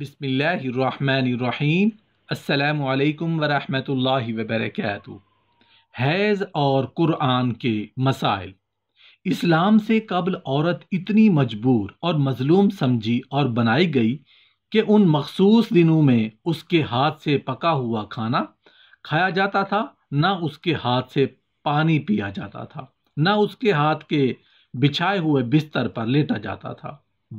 बिसमीम् अल्लाम वरहमल वबरक हैज़ और कुरान के मसाइल इस्लाम से कबल औरत इतनी मजबूर और मजलूम समझी और बनाई गई कि उन मखसूस दिनों में उसके हाथ से पका हुआ खाना खाया जाता था ना उसके हाथ से पानी पिया जाता था ना उसके हाथ के बिछाए हुए बिस्तर पर लेटा जाता था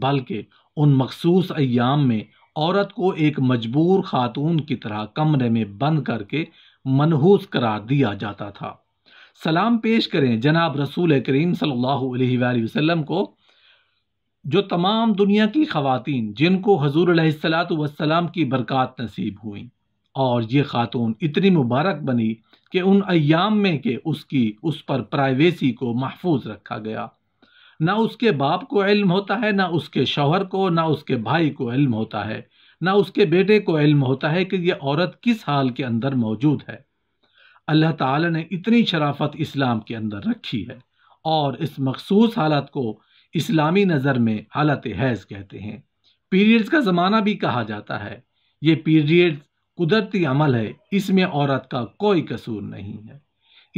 बल्कि उन मखसूस अयाम में औरत को एक मजबूर खातून की तरह कमरे में बंद करके मनहूस करार दिया जाता था सलाम पेश करें जनाब रसूल करीम सल्लल्लाहु अलैहि वसल्लम को जो तमाम दुनिया की खातन जिनको हजूर सलाम की बरक़ात नसीब हुई और ये खातून इतनी मुबारक बनी कि उन अयाम में के उसकी उस पर प्राइवेसी को महफूज रखा गया ना उसके बाप को इल्म होता है ना उसके शौहर को ना उसके भाई को इल्म होता है ना उसके बेटे को इल्म होता है कि यह औरत किस हाल के अंदर मौजूद है अल्लाह ताला ने इतनी शराफत इस्लाम के अंदर रखी है और इस मखसूस हालत को इस्लामी नज़र में हालत हैज़ कहते हैं पीरियड्स का ज़माना भी कहा जाता है ये पीरियड्स कुदरती अमल है इसमें औरत का कोई कसूर नहीं है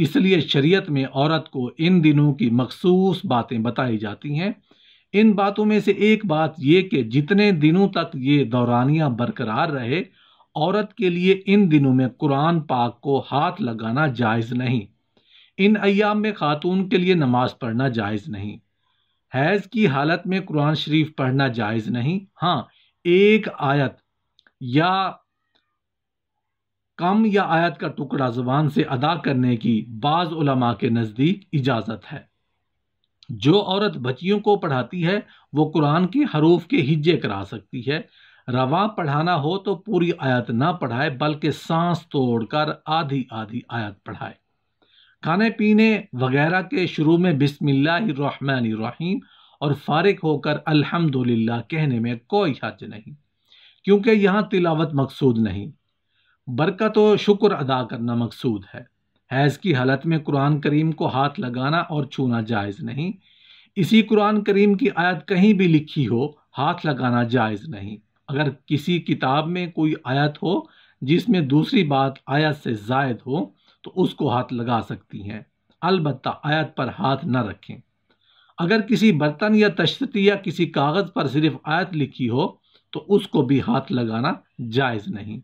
इसलिए शरीयत में औरत को इन दिनों की मखसूस बातें बताई जाती हैं इन बातों में से एक बात ये कि जितने दिनों तक ये दौरानियाँ बरकरार रहे औरत के लिए इन दिनों में कुरान पाक को हाथ लगाना जायज़ नहीं इन अयाम में खातून के लिए नमाज पढ़ना जायज़ नहीं हैज़ की हालत में कुरान शरीफ पढ़ना जायज़ नहीं हाँ एक आयत या कम या आयत का टुकड़ा जुबान से अदा करने की बाज उलमा के नज़दीक इजाज़त है जो औरत बच्चियों को पढ़ाती है वो कुरान के हरूफ के हिज्जे करा सकती है रवा पढ़ाना हो तो पूरी आयत ना पढ़ाए बल्कि सांस तोड़कर आधी आधी आयत पढ़ाए खाने पीने वगैरह के शुरू में बिस्मिल्लाहिर्रहमानिर्रहीम और फारिग होकर अल्हम्दुलिल्लाह कहने में कोई हज नहीं क्योंकि यहाँ तिलावत मकसूद नहीं बरकत और शुक्र अदा करना मकसूद है हैज़ की हालत में कुरान करीम को हाथ लगाना और छूना जायज़ नहीं इसी कुरान करीम की आयत कहीं भी लिखी हो हाथ लगाना जायज़ नहीं अगर किसी किताब में कोई आयत हो जिसमें दूसरी बात आयत से जायद हो तो उसको हाथ लगा सकती हैं अलबत् आयत पर हाथ न रखें अगर किसी बर्तन या तशती या किसी कागज़ पर सिर्फ आयत लिखी हो तो उसको भी हाथ लगाना जायज़ नहीं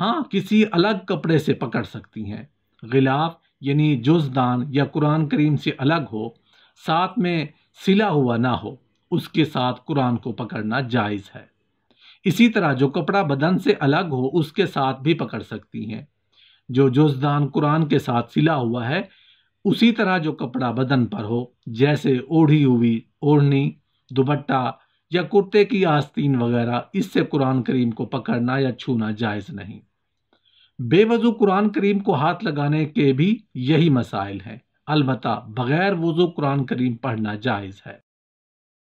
हाँ किसी अलग कपड़े से पकड़ सकती हैं गिलाफ यानी जुजदान या कुरान करीम से अलग हो साथ में सिला हुआ ना हो उसके साथ कुरान को पकड़ना जायज़ है इसी तरह जो कपड़ा बदन से अलग हो उसके साथ भी पकड़ सकती हैं जो जुजदान कुरान के साथ सिला हुआ है उसी तरह जो कपड़ा बदन पर हो जैसे ओढ़ी हुई ओढ़नी दुपट्टा या कुर्ते की आस्तीन वगैरह इससे कुरान करीम को पकड़ना या छूना जायज़ नहीं बेवजू कुरान करीम को हाथ लगाने के भी यही मसाइल हैं अलबत् बगैर वज़ू कुरान करीम पढ़ना जायज़ है